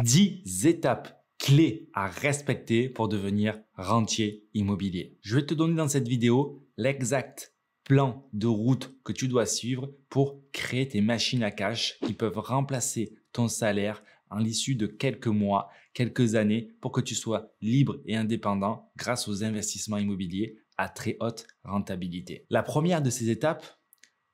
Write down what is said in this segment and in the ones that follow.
10 étapes clés à respecter pour devenir rentier immobilier. Je vais te donner dans cette vidéo l'exact plan de route que tu dois suivre pour créer tes machines à cash qui peuvent remplacer ton salaire en l'issue de quelques mois, quelques années pour que tu sois libre et indépendant grâce aux investissements immobiliers à très haute rentabilité. La première de ces étapes,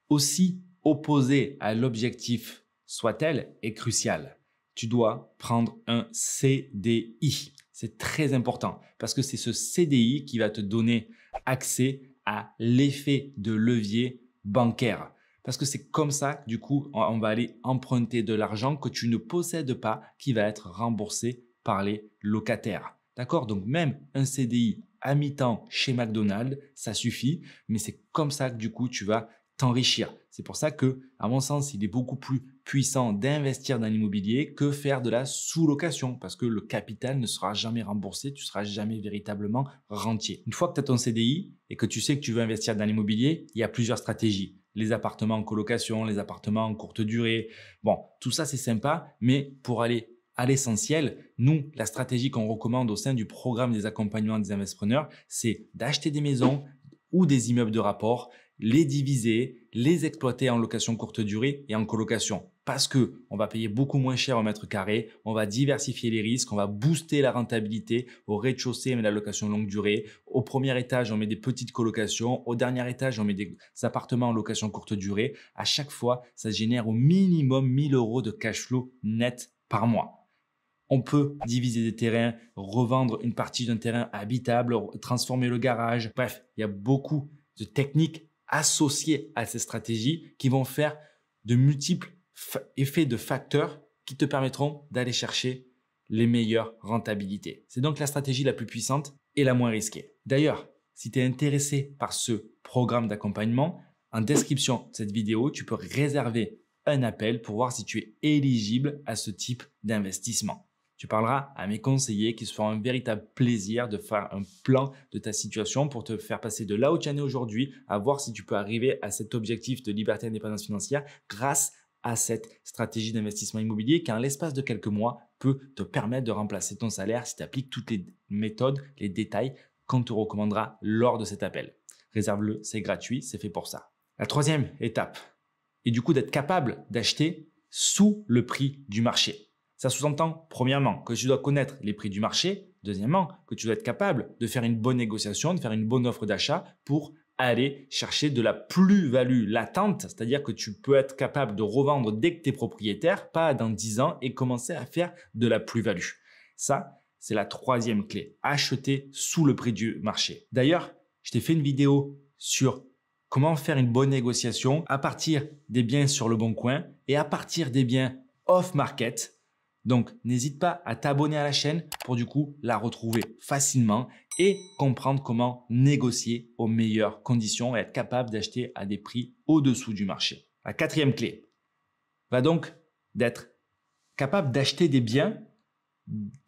aussi opposée à l'objectif soit-elle, est cruciale tu dois prendre un CDI. C'est très important parce que c'est ce CDI qui va te donner accès à l'effet de levier bancaire. Parce que c'est comme ça, du coup, on va aller emprunter de l'argent que tu ne possèdes pas qui va être remboursé par les locataires. D'accord Donc même un CDI à mi-temps chez McDonald's, ça suffit, mais c'est comme ça que du coup, tu vas t'enrichir. C'est pour ça que, à mon sens, il est beaucoup plus puissant d'investir dans l'immobilier que faire de la sous-location parce que le capital ne sera jamais remboursé, tu seras jamais véritablement rentier. Une fois que tu as ton CDI et que tu sais que tu veux investir dans l'immobilier, il y a plusieurs stratégies. Les appartements en colocation, les appartements en courte durée. Bon, tout ça c'est sympa, mais pour aller à l'essentiel, nous, la stratégie qu'on recommande au sein du programme des accompagnements des investisseurs, c'est d'acheter des maisons ou des immeubles de rapport les diviser, les exploiter en location courte durée et en colocation. Parce que on va payer beaucoup moins cher au mètre carré, on va diversifier les risques, on va booster la rentabilité. Au rez-de-chaussée, on met la location longue durée. Au premier étage, on met des petites colocations. Au dernier étage, on met des appartements en location courte durée. À chaque fois, ça génère au minimum 1000 euros de cash flow net par mois. On peut diviser des terrains, revendre une partie d'un terrain habitable, transformer le garage. Bref, il y a beaucoup de techniques associés à ces stratégies qui vont faire de multiples effets de facteurs qui te permettront d'aller chercher les meilleures rentabilités. C'est donc la stratégie la plus puissante et la moins risquée. D'ailleurs, si tu es intéressé par ce programme d'accompagnement, en description de cette vidéo, tu peux réserver un appel pour voir si tu es éligible à ce type d'investissement. Tu parleras à mes conseillers qui se feront un véritable plaisir de faire un plan de ta situation pour te faire passer de là où tu en es aujourd'hui à voir si tu peux arriver à cet objectif de liberté et indépendance financière grâce à cette stratégie d'investissement immobilier qui, en l'espace de quelques mois, peut te permettre de remplacer ton salaire si tu appliques toutes les méthodes, les détails qu'on te recommandera lors de cet appel. Réserve-le, c'est gratuit, c'est fait pour ça. La troisième étape est du coup d'être capable d'acheter sous le prix du marché. Ça sous-entend, premièrement, que tu dois connaître les prix du marché, deuxièmement, que tu dois être capable de faire une bonne négociation, de faire une bonne offre d'achat pour aller chercher de la plus-value latente, c'est-à-dire que tu peux être capable de revendre dès que tu es propriétaire, pas dans 10 ans, et commencer à faire de la plus-value. Ça, c'est la troisième clé, acheter sous le prix du marché. D'ailleurs, je t'ai fait une vidéo sur comment faire une bonne négociation à partir des biens sur le bon coin et à partir des biens off-market donc, n'hésite pas à t'abonner à la chaîne pour du coup la retrouver facilement et comprendre comment négocier aux meilleures conditions et être capable d'acheter à des prix au-dessous du marché. La quatrième clé va donc d'être capable d'acheter des biens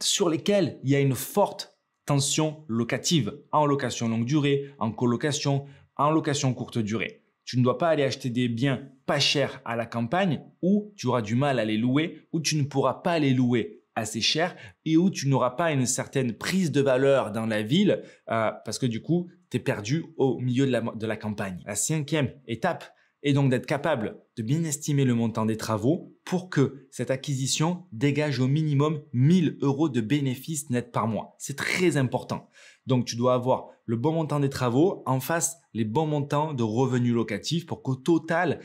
sur lesquels il y a une forte tension locative en location longue durée, en colocation, en location courte durée tu ne dois pas aller acheter des biens pas chers à la campagne ou tu auras du mal à les louer, ou tu ne pourras pas les louer assez cher et où tu n'auras pas une certaine prise de valeur dans la ville euh, parce que du coup, tu es perdu au milieu de la, de la campagne. La cinquième étape est donc d'être capable de bien estimer le montant des travaux pour que cette acquisition dégage au minimum 1000 euros de bénéfices nets par mois. C'est très important. Donc, tu dois avoir le bon montant des travaux en face les bons montants de revenus locatifs pour qu'au total,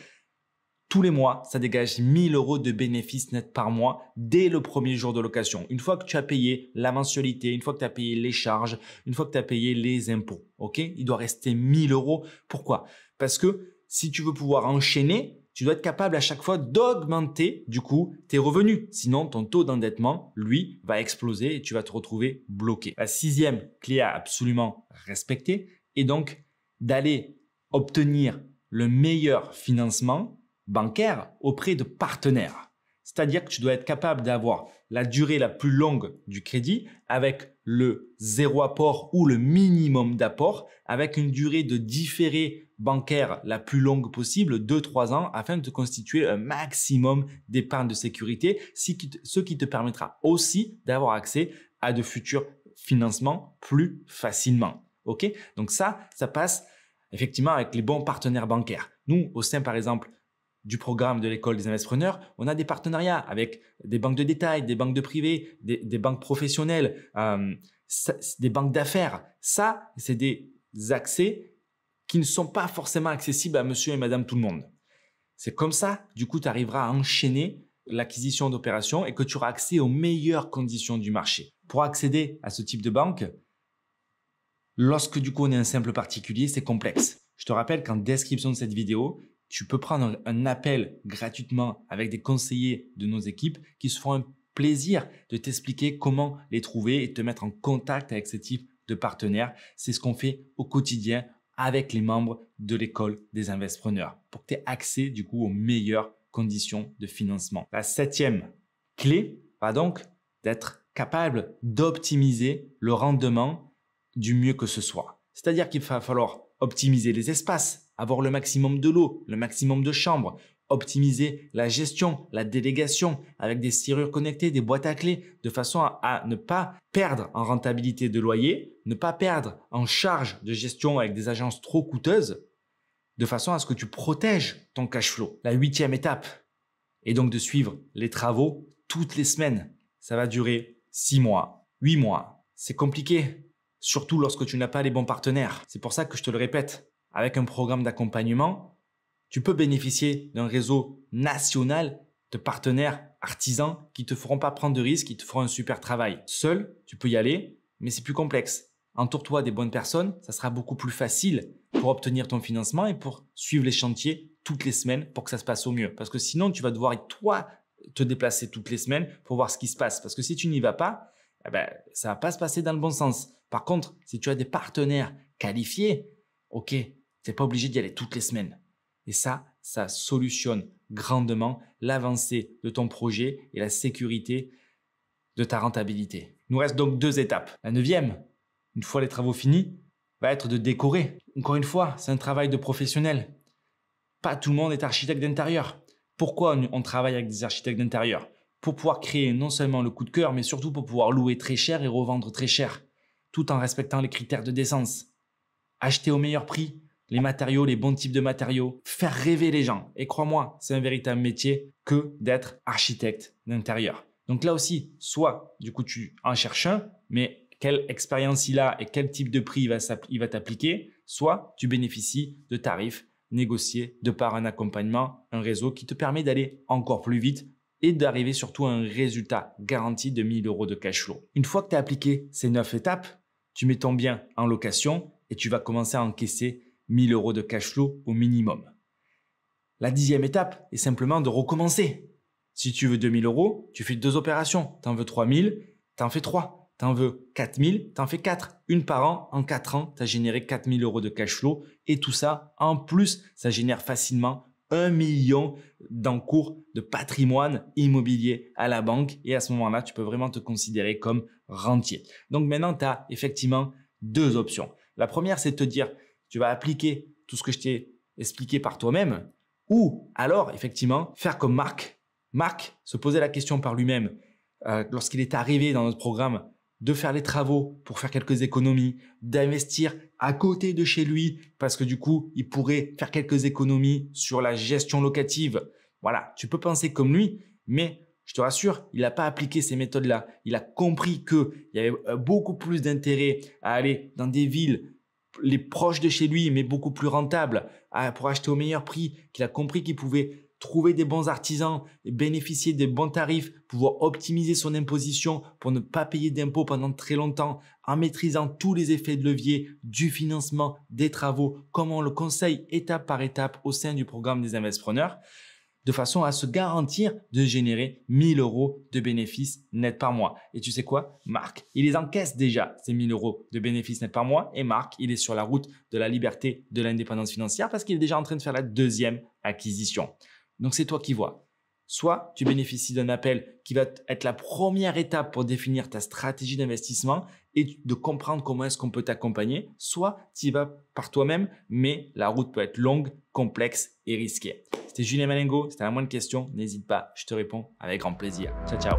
tous les mois, ça dégage 1000 euros de bénéfices nets par mois dès le premier jour de location. Une fois que tu as payé la mensualité, une fois que tu as payé les charges, une fois que tu as payé les impôts, ok Il doit rester 1000 euros. Pourquoi Parce que si tu veux pouvoir enchaîner, tu dois être capable à chaque fois d'augmenter du coup tes revenus. Sinon, ton taux d'endettement, lui, va exploser et tu vas te retrouver bloqué. La sixième clé à absolument respecter est donc d'aller obtenir le meilleur financement bancaire auprès de partenaires. C'est-à-dire que tu dois être capable d'avoir la durée la plus longue du crédit avec le zéro apport ou le minimum d'apport avec une durée de différé bancaire la plus longue possible, 2-3 ans, afin de constituer un maximum d'épargne de sécurité, ce qui te permettra aussi d'avoir accès à de futurs financements plus facilement. Ok Donc ça, ça passe effectivement avec les bons partenaires bancaires. Nous, au sein par exemple du programme de l'école des investisseurs, on a des partenariats avec des banques de détail, des banques de privé, des, banques professionnelles, euh, des banques d'affaires. Ça, c'est des accès qui ne sont pas forcément accessibles à monsieur et madame tout le monde. C'est comme ça, du coup, tu arriveras à enchaîner l'acquisition d'opérations et que tu auras accès aux meilleures conditions du marché. Pour accéder à ce type de banque, lorsque du coup on est un simple particulier, c'est complexe. Je te rappelle qu'en description de cette vidéo, tu peux prendre un appel gratuitement avec des conseillers de nos équipes qui se feront un plaisir de t'expliquer comment les trouver et te mettre en contact avec ce types de partenaires. C'est ce qu'on fait au quotidien avec les membres de l'école des investisseurs pour que tu aies accès du coup aux meilleures conditions de financement. La septième clé va donc d'être capable d'optimiser le rendement du mieux que ce soit. C'est-à-dire qu'il va falloir optimiser les espaces avoir le maximum de l'eau le maximum de chambres, optimiser la gestion, la délégation avec des serrures connectées, des boîtes à clés, de façon à, ne pas perdre en rentabilité de loyer, ne pas perdre en charge de gestion avec des agences trop coûteuses, de façon à ce que tu protèges ton cash flow. La huitième étape est donc de suivre les travaux toutes les semaines. Ça va durer six mois, huit mois. C'est compliqué, surtout lorsque tu n'as pas les bons partenaires. C'est pour ça que je te le répète, avec un programme d'accompagnement, tu peux bénéficier d'un réseau national de partenaires artisans qui te feront pas prendre de risques, qui te feront un super travail. Seul, tu peux y aller, mais c'est plus complexe. Entoure-toi des bonnes personnes, ça sera beaucoup plus facile pour obtenir ton financement et pour suivre les chantiers toutes les semaines pour que ça se passe au mieux. Parce que sinon, tu vas devoir, toi, te déplacer toutes les semaines pour voir ce qui se passe. Parce que si tu n'y vas pas, eh ben, ça va pas se passer dans le bon sens. Par contre, si tu as des partenaires qualifiés, ok, n'es pas obligé d'y aller toutes les semaines. Et ça, ça solutionne grandement l'avancée de ton projet et la sécurité de ta rentabilité. Il nous reste donc deux étapes. La neuvième, une fois les travaux finis, va être de décorer. Encore une fois, c'est un travail de professionnel. Pas tout le monde est architecte d'intérieur. Pourquoi on travaille avec des architectes d'intérieur Pour pouvoir créer non seulement le coup de cœur, mais surtout pour pouvoir louer très cher et revendre très cher, tout en respectant les critères de décence. Acheter au meilleur prix, les matériaux, les bons types de matériaux, faire rêver les gens. Et crois-moi, c'est un véritable métier que d'être architecte d'intérieur. Donc là aussi, soit du coup tu en cherches un, mais quelle expérience il a et quel type de prix il va t'appliquer, soit tu bénéficies de tarifs négociés de par un accompagnement, un réseau qui te permet d'aller encore plus vite et d'arriver surtout à un résultat garanti de 1000 euros de cash flow. Une fois que tu as appliqué ces 9 étapes, tu mets ton bien en location et tu vas commencer à encaisser 1000 euros de cash flow au minimum. La dixième étape est simplement de recommencer. Si tu veux 2000 euros, tu fais deux opérations. T'en veux 3000, en fais trois. en veux 4000, t'en fais 4. Une par an, en quatre ans, tu as généré 4000 euros de cash flow. Et tout ça, en plus, ça génère facilement 1 million d'encours de patrimoine immobilier à la banque. Et à ce moment-là, tu peux vraiment te considérer comme rentier. Donc maintenant, tu as effectivement deux options. La première, c'est de te dire, tu vas appliquer tout ce que je t'ai expliqué par toi-même, ou alors, effectivement, faire comme Marc. Marc se posait la question par lui-même, euh, lorsqu'il est arrivé dans notre programme, de faire les travaux pour faire quelques économies, d'investir à côté de chez lui, parce que du coup, il pourrait faire quelques économies sur la gestion locative. Voilà, tu peux penser comme lui, mais je te rassure, il n'a pas appliqué ces méthodes-là. Il a compris qu'il y avait euh, beaucoup plus d'intérêt à aller dans des villes les proches de chez lui, mais beaucoup plus rentables pour acheter au meilleur prix, qu'il a compris qu'il pouvait trouver des bons artisans, et bénéficier des bons tarifs, pouvoir optimiser son imposition pour ne pas payer d'impôts pendant très longtemps, en maîtrisant tous les effets de levier du financement, des travaux, comme on le conseille étape par étape au sein du programme des investisseurs de façon à se garantir de générer 1000 euros de bénéfices nets par mois. Et tu sais quoi, Marc, il les encaisse déjà, ces 1000 euros de bénéfices nets par mois. Et Marc, il est sur la route de la liberté, de l'indépendance financière parce qu'il est déjà en train de faire la deuxième acquisition. Donc c'est toi qui vois. Soit tu bénéficies d'un appel qui va être la première étape pour définir ta stratégie d'investissement et de comprendre comment est-ce qu'on peut t'accompagner, soit tu y vas par toi-même, mais la route peut être longue, complexe et risquée. C'était Julien Malengo, as la moindre question, n'hésite pas, je te réponds avec grand plaisir. Ciao, ciao.